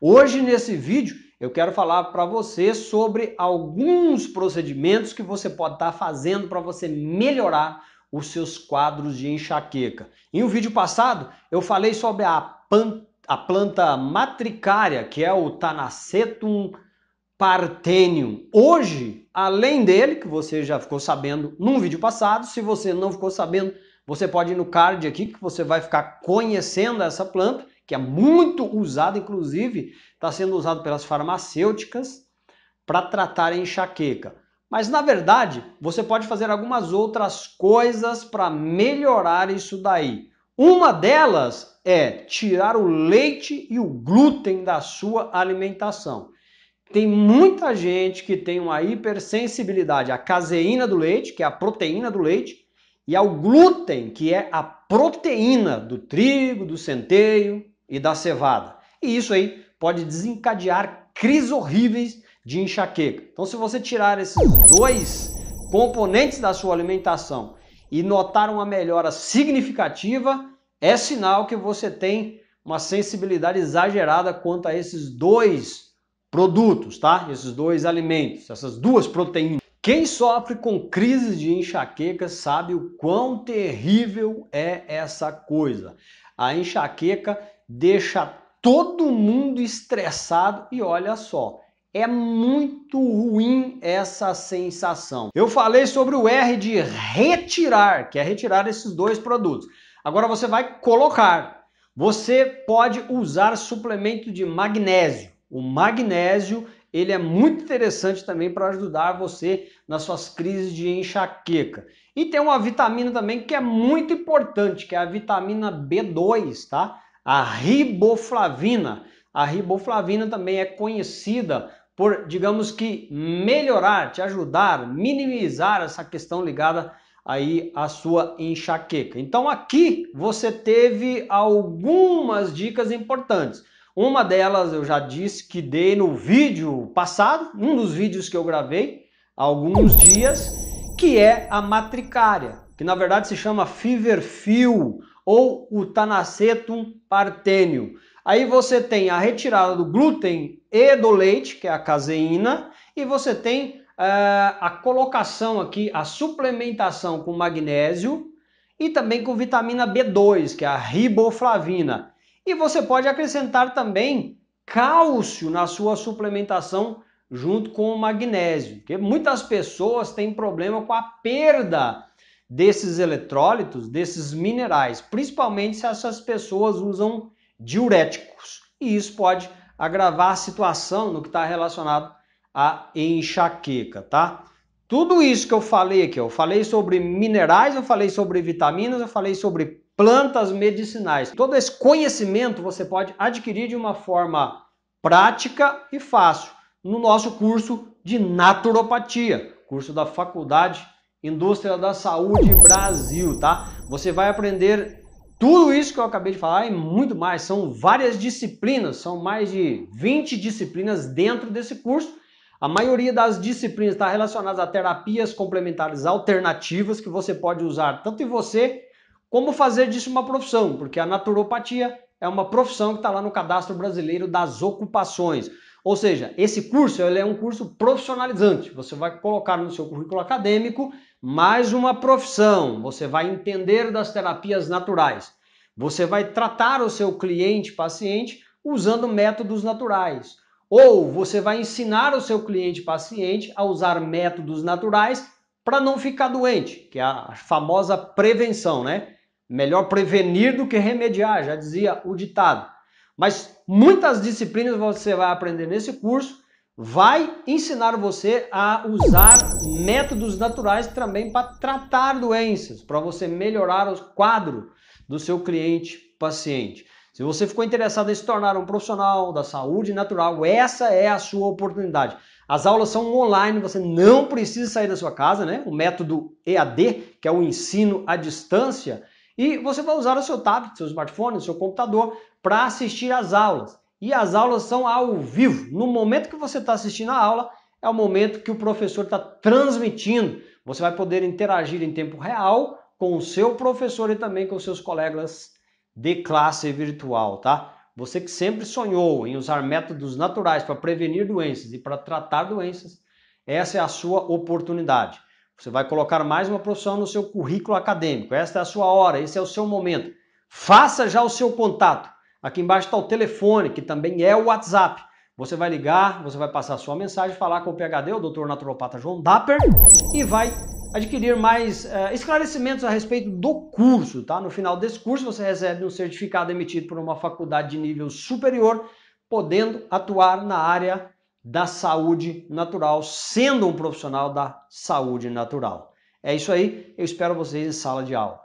Hoje, nesse vídeo, eu quero falar para você sobre alguns procedimentos que você pode estar tá fazendo para você melhorar os seus quadros de enxaqueca. Em um vídeo passado, eu falei sobre a, pan, a planta matricária, que é o Tanacetum Partenium. Hoje, além dele, que você já ficou sabendo num vídeo passado, se você não ficou sabendo, você pode ir no card aqui que você vai ficar conhecendo essa planta que é muito usado, inclusive está sendo usado pelas farmacêuticas para tratar a enxaqueca. Mas na verdade, você pode fazer algumas outras coisas para melhorar isso daí. Uma delas é tirar o leite e o glúten da sua alimentação. Tem muita gente que tem uma hipersensibilidade à caseína do leite, que é a proteína do leite, e ao glúten, que é a proteína do trigo, do centeio, e da cevada. E isso aí pode desencadear crises horríveis de enxaqueca. Então, se você tirar esses dois componentes da sua alimentação e notar uma melhora significativa, é sinal que você tem uma sensibilidade exagerada quanto a esses dois produtos, tá? Esses dois alimentos, essas duas proteínas. Quem sofre com crises de enxaqueca sabe o quão terrível é essa coisa. A enxaqueca deixa todo mundo estressado e olha só, é muito ruim essa sensação. Eu falei sobre o R de retirar, que é retirar esses dois produtos. Agora você vai colocar. Você pode usar suplemento de magnésio. O magnésio ele é muito interessante também para ajudar você nas suas crises de enxaqueca. E tem uma vitamina também que é muito importante, que é a vitamina B2, tá? a riboflavina. A riboflavina também é conhecida por, digamos que, melhorar, te ajudar, minimizar essa questão ligada aí a sua enxaqueca. Então aqui você teve algumas dicas importantes. Uma delas eu já disse que dei no vídeo passado, um dos vídeos que eu gravei há alguns dias, que é a matricária, que na verdade se chama Fill ou o tanacetum partênio. Aí você tem a retirada do glúten e do leite, que é a caseína, e você tem uh, a colocação aqui, a suplementação com magnésio e também com vitamina B2, que é a riboflavina. E você pode acrescentar também cálcio na sua suplementação junto com o magnésio, porque muitas pessoas têm problema com a perda desses eletrólitos, desses minerais, principalmente se essas pessoas usam diuréticos. E isso pode agravar a situação no que está relacionado à enxaqueca, tá? Tudo isso que eu falei aqui, eu falei sobre minerais, eu falei sobre vitaminas, eu falei sobre plantas medicinais. Todo esse conhecimento você pode adquirir de uma forma prática e fácil no nosso curso de naturopatia, curso da Faculdade Indústria da Saúde Brasil, tá? Você vai aprender tudo isso que eu acabei de falar e muito mais. São várias disciplinas, são mais de 20 disciplinas dentro desse curso. A maioria das disciplinas está relacionada a terapias complementares alternativas que você pode usar tanto em você como fazer disso uma profissão, porque a naturopatia é uma profissão que está lá no cadastro brasileiro das ocupações. Ou seja, esse curso é um curso profissionalizante. Você vai colocar no seu currículo acadêmico mais uma profissão. Você vai entender das terapias naturais. Você vai tratar o seu cliente, paciente, usando métodos naturais. Ou você vai ensinar o seu cliente, paciente, a usar métodos naturais para não ficar doente, que é a famosa prevenção, né? Melhor prevenir do que remediar, já dizia o ditado. Mas muitas disciplinas você vai aprender nesse curso, vai ensinar você a usar métodos naturais também para tratar doenças, para você melhorar o quadro do seu cliente paciente. Se você ficou interessado em se tornar um profissional da saúde natural, essa é a sua oportunidade. As aulas são online, você não precisa sair da sua casa, né? O método EAD, que é o ensino à distância, e você vai usar o seu tablet, seu smartphone, seu computador para assistir às aulas. E as aulas são ao vivo. No momento que você está assistindo a aula, é o momento que o professor está transmitindo. Você vai poder interagir em tempo real com o seu professor e também com seus colegas de classe virtual, tá? Você que sempre sonhou em usar métodos naturais para prevenir doenças e para tratar doenças, essa é a sua oportunidade. Você vai colocar mais uma profissão no seu currículo acadêmico. Esta é a sua hora, esse é o seu momento. Faça já o seu contato. Aqui embaixo está o telefone, que também é o WhatsApp. Você vai ligar, você vai passar sua mensagem, falar com o PHD, o Dr. Naturopata João Dapper, e vai adquirir mais uh, esclarecimentos a respeito do curso, tá? No final desse curso você recebe um certificado emitido por uma faculdade de nível superior, podendo atuar na área da saúde natural, sendo um profissional da saúde natural. É isso aí, eu espero vocês em sala de aula.